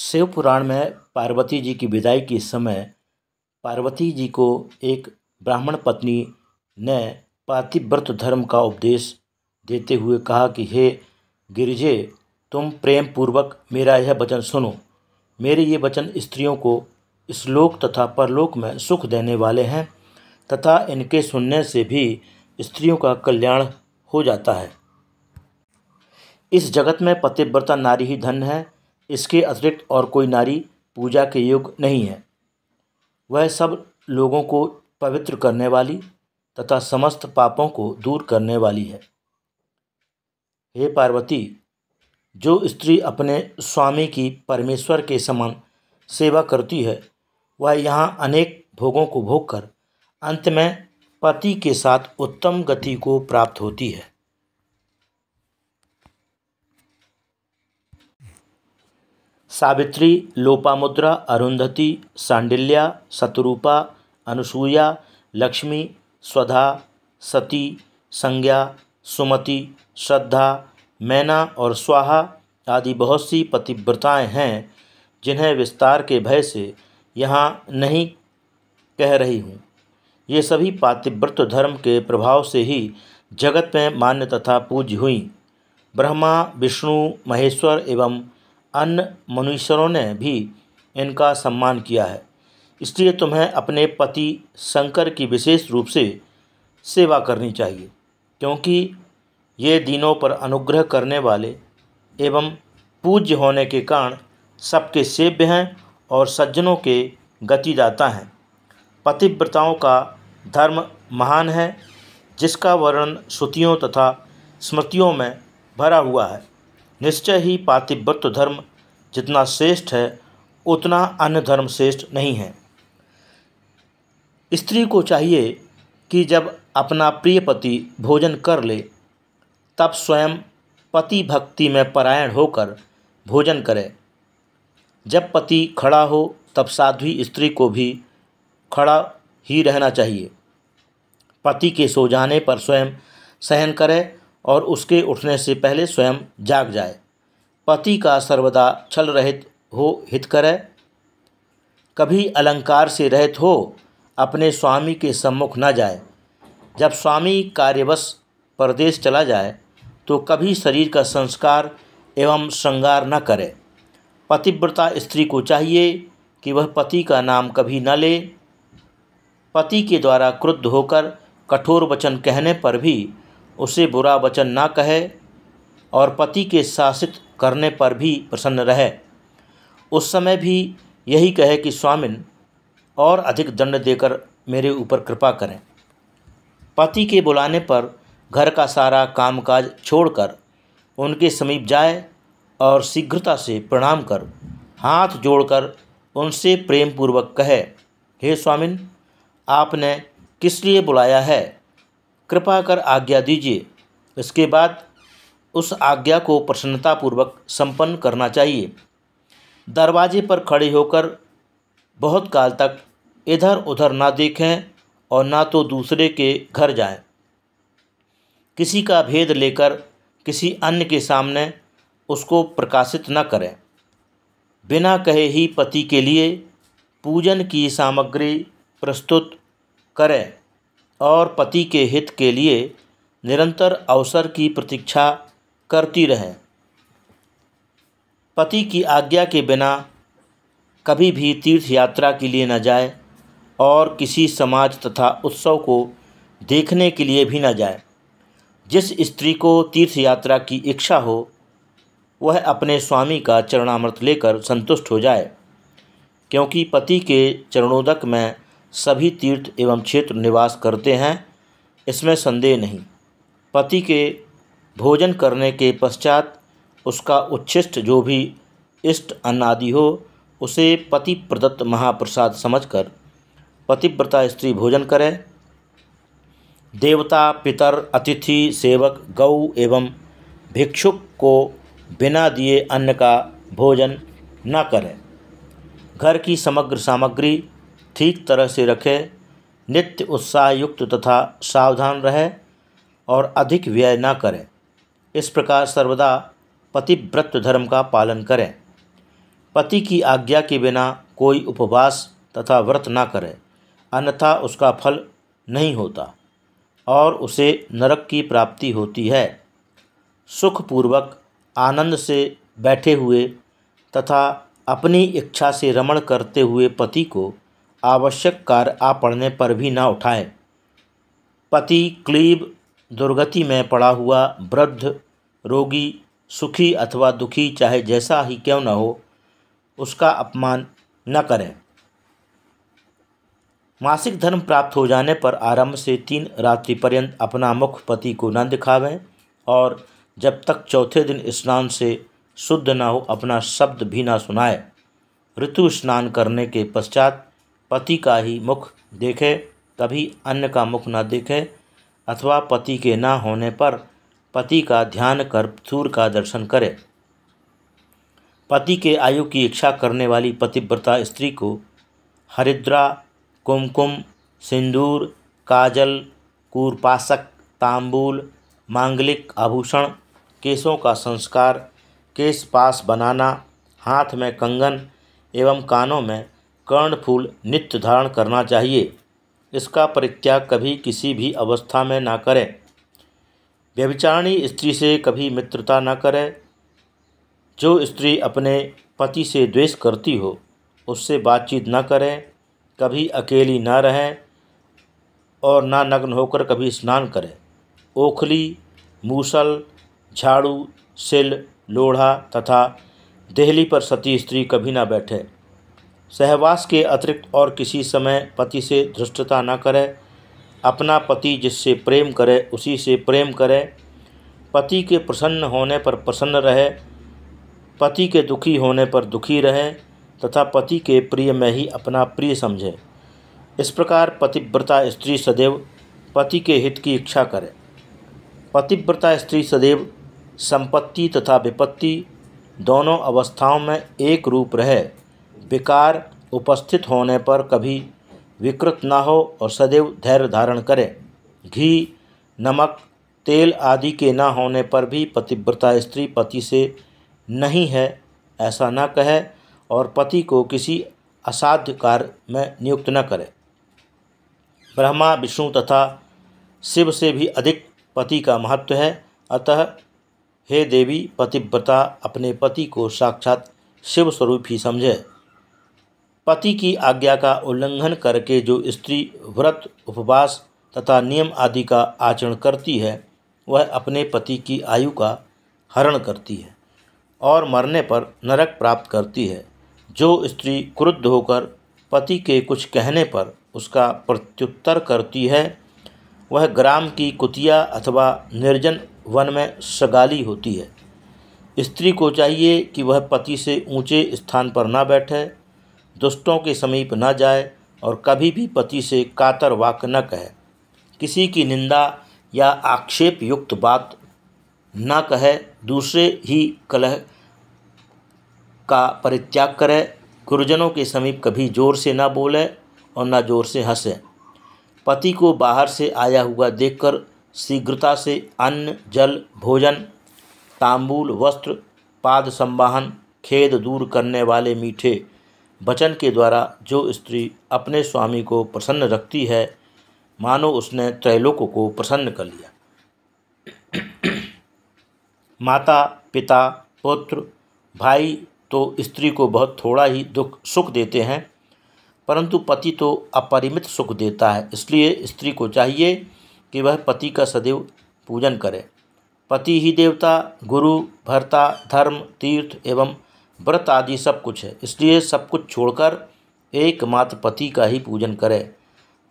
शिव पुराण में पार्वती जी की विदाई के समय पार्वती जी को एक ब्राह्मण पत्नी ने पातिव्रत धर्म का उपदेश देते हुए कहा कि हे गिरिजे तुम प्रेम पूर्वक मेरा यह वचन सुनो मेरे ये वचन स्त्रियों को श्लोक तथा परलोक में सुख देने वाले हैं तथा इनके सुनने से भी स्त्रियों का कल्याण हो जाता है इस जगत में पतिव्रता नारी ही धन है इसके अतिरिक्त और कोई नारी पूजा के योग्य नहीं है वह सब लोगों को पवित्र करने वाली तथा समस्त पापों को दूर करने वाली है हे पार्वती जो स्त्री अपने स्वामी की परमेश्वर के समान सेवा करती है वह यहाँ अनेक भोगों को भोग कर अंत में पति के साथ उत्तम गति को प्राप्त होती है सावित्री लोपामुद्रा अरुंधति सांडिल्या सतरूपा अनुसूया लक्ष्मी स्वधा सती संज्ञा सुमति श्रद्धा मैना और स्वाहा आदि बहुत सी पतिव्रताएँ हैं जिन्हें विस्तार के भय से यहाँ नहीं कह रही हूँ ये सभी पातिव्रत धर्म के प्रभाव से ही जगत में मान्य तथा पूज्य हुई ब्रह्मा विष्णु महेश्वर एवं अन्य मनुष्यों ने भी इनका सम्मान किया है इसलिए तुम्हें अपने पति शंकर की विशेष रूप से सेवा करनी चाहिए क्योंकि ये दिनों पर अनुग्रह करने वाले एवं पूज्य होने के कारण सबके सेव्य हैं और सज्जनों के गतिदाता हैं पतिव्रताओं का धर्म महान है जिसका वर्णन श्रुतियों तथा स्मृतियों में भरा हुआ है निश्चय ही पातिव्रत धर्म जितना श्रेष्ठ है उतना अन्य धर्म श्रेष्ठ नहीं है स्त्री को चाहिए कि जब अपना प्रिय पति भोजन कर ले तब स्वयं पति भक्ति में परायण होकर भोजन करे जब पति खड़ा हो तब साध्वी स्त्री को भी खड़ा ही रहना चाहिए पति के सो जाने पर स्वयं सहन करे और उसके उठने से पहले स्वयं जाग जाए पति का सर्वदा छल रहित हो हित करे कभी अलंकार से रहित हो अपने स्वामी के सम्मुख न जाए जब स्वामी कार्यवश परदेश चला जाए तो कभी शरीर का संस्कार एवं श्रृंगार न करे पतिव्रता स्त्री को चाहिए कि वह पति का नाम कभी न ले पति के द्वारा क्रुद्ध होकर कठोर वचन कहने पर भी उसे बुरा वचन ना कहे और पति के शासित करने पर भी प्रसन्न रहे उस समय भी यही कहे कि स्वामिन और अधिक दंड देकर मेरे ऊपर कृपा करें पति के बुलाने पर घर का सारा कामकाज छोड़कर उनके समीप जाए और शीघ्रता से प्रणाम कर हाथ जोड़कर उनसे प्रेम पूर्वक कहे हे स्वामिन आपने किस लिए बुलाया है कृपा कर आज्ञा दीजिए इसके बाद उस आज्ञा को प्रसन्नतापूर्वक संपन्न करना चाहिए दरवाजे पर खड़े होकर बहुत काल तक इधर उधर ना देखें और ना तो दूसरे के घर जाएं। किसी का भेद लेकर किसी अन्य के सामने उसको प्रकाशित न करें बिना कहे ही पति के लिए पूजन की सामग्री प्रस्तुत करें और पति के हित के लिए निरंतर अवसर की प्रतीक्षा करती रहें पति की आज्ञा के बिना कभी भी तीर्थ यात्रा के लिए न जाए और किसी समाज तथा उत्सव को देखने के लिए भी न जाए जिस स्त्री को तीर्थ यात्रा की इच्छा हो वह अपने स्वामी का चरणामृत लेकर संतुष्ट हो जाए क्योंकि पति के चरणोदक में सभी तीर्थ एवं क्षेत्र निवास करते हैं इसमें संदेह नहीं पति के भोजन करने के पश्चात उसका उच्छिष्ट जो भी इष्ट अन्न आदि हो उसे पति प्रदत्त महाप्रसाद समझकर पतिव्रता स्त्री भोजन करे देवता पितर अतिथि सेवक गौ एवं भिक्षुक को बिना दिए अन्न का भोजन न करें घर की समग्र सामग्री ठीक तरह से रखे नित्य उत्साहयुक्त तथा सावधान रहे और अधिक व्यय न करें इस प्रकार सर्वदा पतिव्रत धर्म का पालन करें पति की आज्ञा के बिना कोई उपवास तथा व्रत ना करें अन्यथा उसका फल नहीं होता और उसे नरक की प्राप्ति होती है सुखपूर्वक आनंद से बैठे हुए तथा अपनी इच्छा से रमण करते हुए पति को आवश्यक कार्य आ पड़ने पर भी ना उठाएं पति क्लीब दुर्गति में पड़ा हुआ वृद्ध रोगी सुखी अथवा दुखी चाहे जैसा ही क्यों न हो उसका अपमान न करें मासिक धर्म प्राप्त हो जाने पर आरंभ से तीन रात्रि पर्यंत अपना मुख पति को न दिखावें और जब तक चौथे दिन स्नान से शुद्ध न हो अपना शब्द भी ना सुनाए ऋतु स्नान करने के पश्चात पति का ही मुख देखे कभी अन्य का मुख न देखे अथवा पति के ना होने पर पति का ध्यान कर सूर्य का दर्शन करे पति के आयु की इच्छा करने वाली पतिव्रता स्त्री को हरिद्रा कुमकुम सिंदूर काजल कूरपाशक तांबूल मांगलिक आभूषण केसों का संस्कार केस पास बनाना हाथ में कंगन एवं कानों में कर्ण फूल नित्य धारण करना चाहिए इसका परित्याग कभी किसी भी अवस्था में ना करें व्यभिचारणी स्त्री से कभी मित्रता ना करें जो स्त्री अपने पति से द्वेष करती हो उससे बातचीत न करें कभी अकेली ना रहें और ना नग्न होकर कभी स्नान करें ओखली मूसल झाड़ू सिल लोढ़ा तथा दहली पर सती स्त्री कभी ना बैठे सहवास के अतिरिक्त और किसी समय पति से धृष्टता न करे अपना पति जिससे प्रेम करे उसी से प्रेम करे पति के प्रसन्न होने पर प्रसन्न रहे पति के दुखी होने पर दुखी रहें तथा पति के प्रिय में ही अपना प्रिय समझें इस प्रकार पतिव्रता स्त्री सदैव पति के हित की इच्छा करे पतिव्रता स्त्री सदैव संपत्ति तथा विपत्ति दोनों अवस्थाओं में एक रूप रहे विकार उपस्थित होने पर कभी विकृत ना हो और सदैव धैर्य धारण करें घी नमक तेल आदि के ना होने पर भी पतिव्रता स्त्री पति से नहीं है ऐसा ना कहे और पति को किसी असाध्य कार्य में नियुक्त न करे ब्रह्मा विष्णु तथा शिव से भी अधिक पति का महत्व है अतः हे देवी पतिव्रता अपने पति को साक्षात शिव स्वरूप ही समझे पति की आज्ञा का उल्लंघन करके जो स्त्री व्रत उपवास तथा नियम आदि का आचरण करती है वह अपने पति की आयु का हरण करती है और मरने पर नरक प्राप्त करती है जो स्त्री क्रुद्ध होकर पति के कुछ कहने पर उसका प्रत्युत्तर करती है वह ग्राम की कुतिया अथवा निर्जन वन में सगाली होती है स्त्री को चाहिए कि वह पति से ऊंचे स्थान पर ना बैठे दुष्टों के समीप न जाए और कभी भी पति से कातर वाक न कहे किसी की निंदा या आक्षेप युक्त बात न कहे दूसरे ही कलह का परित्याग करे गुरुजनों के समीप कभी जोर से ना बोले और ना जोर से हंसे पति को बाहर से आया हुआ देखकर शीघ्रता से अन्न जल भोजन तांबूल वस्त्र पाद संवाहन खेद दूर करने वाले मीठे वचन के द्वारा जो स्त्री अपने स्वामी को प्रसन्न रखती है मानो उसने त्रैलोक को प्रसन्न कर लिया माता पिता पुत्र भाई तो स्त्री को बहुत थोड़ा ही दुख सुख देते हैं परंतु पति तो अपरिमित सुख देता है इसलिए स्त्री को चाहिए कि वह पति का सदैव पूजन करे पति ही देवता गुरु भर्ता धर्म तीर्थ एवं व्रत आदि सब कुछ है इसलिए सब कुछ छोड़कर एकमात्र पति का ही पूजन करे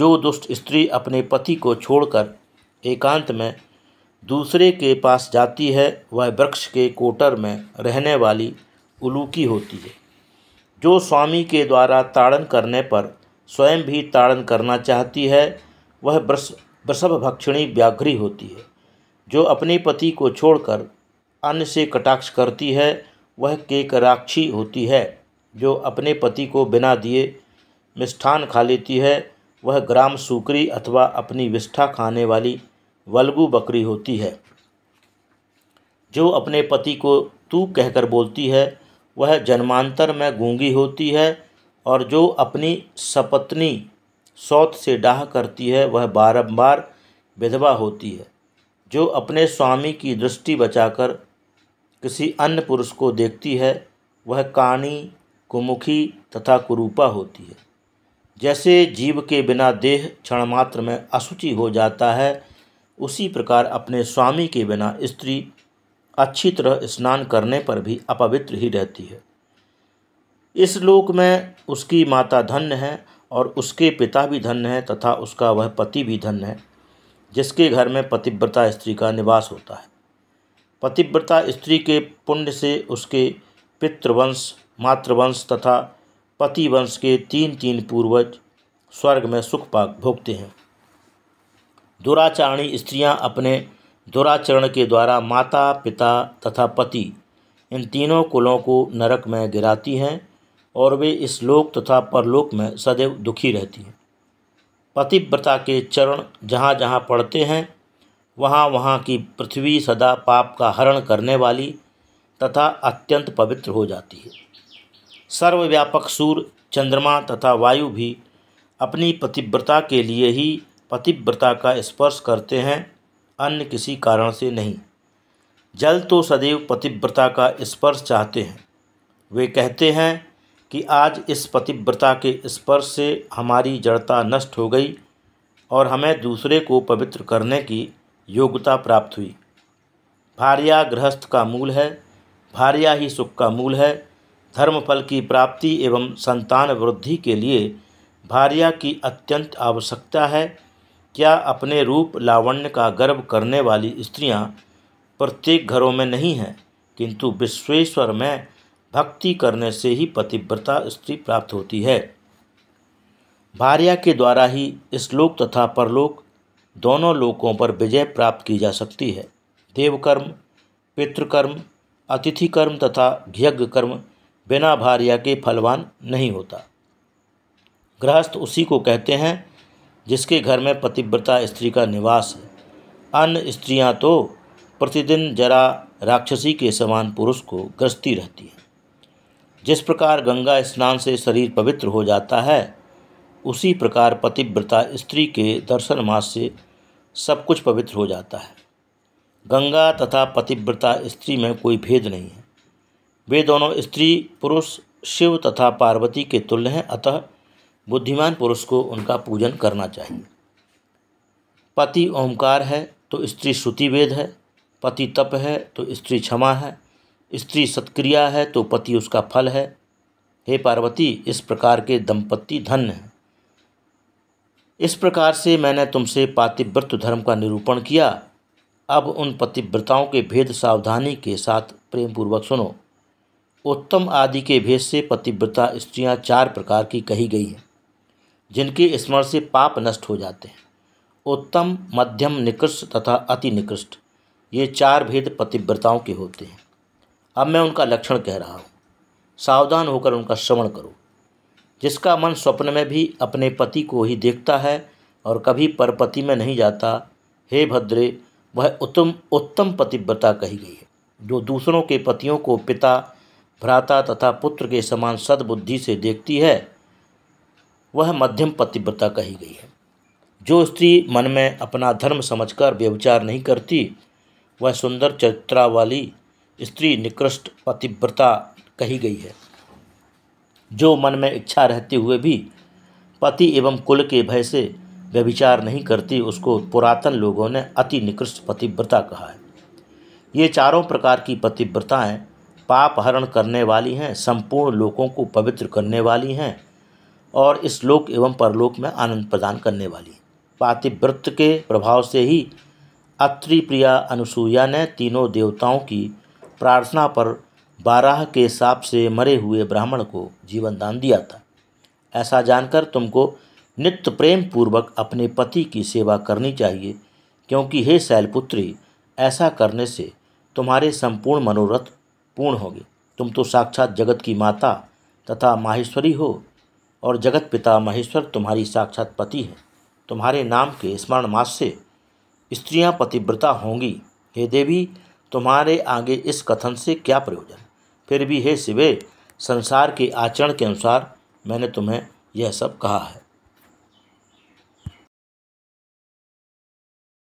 जो दुष्ट स्त्री अपने पति को छोड़कर एकांत में दूसरे के पास जाती है वह वृक्ष के कोटर में रहने वाली उलूकी होती है जो स्वामी के द्वारा ताड़न करने पर स्वयं भी ताड़न करना चाहती है वह वृषभ भक्षणी व्याघ्री होती है जो अपने पति को छोड़कर अन्य से कटाक्ष करती है वह केकराक्षी होती है जो अपने पति को बिना दिए मिष्ठान खा लेती है वह ग्राम सूकरी अथवा अपनी विष्ठा खाने वाली वलगु बकरी होती है जो अपने पति को तू कहकर बोलती है वह जन्मांतर में गूंगी होती है और जो अपनी सपत्नी सौत से डाह करती है वह बारंबार विधवा होती है जो अपने स्वामी की दृष्टि बचाकर किसी अन्य पुरुष को देखती है वह काणी कुमुखी तथा कुरूपा होती है जैसे जीव के बिना देह क्षण मात्र में असुचि हो जाता है उसी प्रकार अपने स्वामी के बिना स्त्री अच्छी तरह स्नान करने पर भी अपवित्र ही रहती है इस लोक में उसकी माता धन्य है और उसके पिता भी धन्य है तथा उसका वह पति भी धन्य है जिसके घर में पतिव्रता स्त्री का निवास होता है पतिव्रता स्त्री के पुण्य से उसके पितृवंश मातृवंश तथा पतिवंश के तीन तीन पूर्वज स्वर्ग में सुख पाक भोगते हैं दुराचारणी स्त्रियां अपने दुराचरण के द्वारा माता पिता तथा पति इन तीनों कुलों को नरक में गिराती हैं और वे इस लोक तथा परलोक में सदैव दुखी रहती हैं पतिव्रता के चरण जहाँ जहाँ पड़ते हैं वहाँ वहाँ की पृथ्वी सदा पाप का हरण करने वाली तथा अत्यंत पवित्र हो जाती है सर्वव्यापक सूर्य चंद्रमा तथा वायु भी अपनी पतिव्रता के लिए ही पतिव्रता का स्पर्श करते हैं अन्य किसी कारण से नहीं जल तो सदैव पतिव्रता का स्पर्श चाहते हैं वे कहते हैं कि आज इस पतिव्रता के स्पर्श से हमारी जड़ता नष्ट हो गई और हमें दूसरे को पवित्र करने की योग्यता प्राप्त हुई भार्या गृहस्थ का मूल है भार्या ही सुख का मूल है धर्मफल की प्राप्ति एवं संतान वृद्धि के लिए भार्या की अत्यंत आवश्यकता है क्या अपने रूप लावण्य का गर्व करने वाली स्त्रियां प्रत्येक घरों में नहीं हैं किंतु विश्वेश्वर में भक्ति करने से ही पतिव्रता स्त्री प्राप्त होती है भार्या के द्वारा ही इस लोक तथा परलोक दोनों लोकों पर विजय प्राप्त की जा सकती है देवकर्म पितृकर्म अतिथि कर्म तथा यज्ञ कर्म बिना भार्या के फलवान नहीं होता गृहस्थ उसी को कहते हैं जिसके घर में पतिव्रता स्त्री का निवास है अन्य स्त्रियां तो प्रतिदिन जरा राक्षसी के समान पुरुष को ग्रस्ती रहती हैं जिस प्रकार गंगा स्नान से शरीर पवित्र हो जाता है उसी प्रकार पतिव्रता स्त्री के दर्शन मास से सब कुछ पवित्र हो जाता है गंगा तथा पतिव्रता स्त्री में कोई भेद नहीं है वे दोनों स्त्री पुरुष शिव तथा पार्वती के तुल्य हैं अतः बुद्धिमान पुरुष को उनका पूजन करना चाहिए पति ओंकार है तो स्त्री श्रुति वेद है पति तप है तो स्त्री क्षमा है स्त्री सत्क्रिया है तो पति उसका फल है हे पार्वती इस प्रकार के दंपत्ति धन्य हैं इस प्रकार से मैंने तुमसे पातिव्रत धर्म का निरूपण किया अब उन पतिव्रताओं के भेद सावधानी के साथ प्रेमपूर्वक सुनो उत्तम आदि के भेद से पतिव्रता स्त्रियां चार प्रकार की कही गई हैं जिनके स्मरण से पाप नष्ट हो जाते हैं उत्तम मध्यम निकृष्ट तथा अति निकृष्ट ये चार भेद पतिव्रताओं के होते हैं अब मैं उनका लक्षण कह रहा हूँ सावधान होकर उनका श्रवण करो जिसका मन स्वप्न में भी अपने पति को ही देखता है और कभी परपति में नहीं जाता हे भद्रे वह उत्तम उत्तम पतिव्रता कही गई है जो दूसरों के पतियों को पिता भ्राता तथा पुत्र के समान सद्बुद्धि से देखती है वह मध्यम पतिव्रता कही गई है जो स्त्री मन में अपना धर्म समझकर व्यवचार नहीं करती वह सुंदर चरित्रा वाली स्त्री निकृष्ट पतिव्रता कही गई है जो मन में इच्छा रहते हुए भी पति एवं कुल के भय से व्यभिचार नहीं करती उसको पुरातन लोगों ने अति निकृष्ट पतिव्रता कहा है ये चारों प्रकार की पतिव्रताएँ पाप हरण करने वाली हैं संपूर्ण लोकों को पवित्र करने वाली हैं और इस लोक एवं परलोक में आनंद प्रदान करने वाली हैं पातिव्रत के प्रभाव से ही अत्रिप्रिया अनुसूया ने तीनों देवताओं की प्रार्थना पर बाराह के साप से मरे हुए ब्राह्मण को जीवन दान दिया था ऐसा जानकर तुमको नित्य प्रेम पूर्वक अपने पति की सेवा करनी चाहिए क्योंकि हे शैलपुत्री ऐसा करने से तुम्हारे संपूर्ण मनोरथ पूर्ण होंगे तुम तो साक्षात जगत की माता तथा माहेश्वरी हो और जगत पिता महेश्वर तुम्हारी साक्षात पति हैं तुम्हारे नाम के स्मरण मास से स्त्रियां पतिव्रता होंगी हे देवी तुम्हारे आगे इस कथन से क्या प्रयोजन फिर भी हे शिवे संसार के आचरण के अनुसार मैंने तुम्हें यह सब कहा है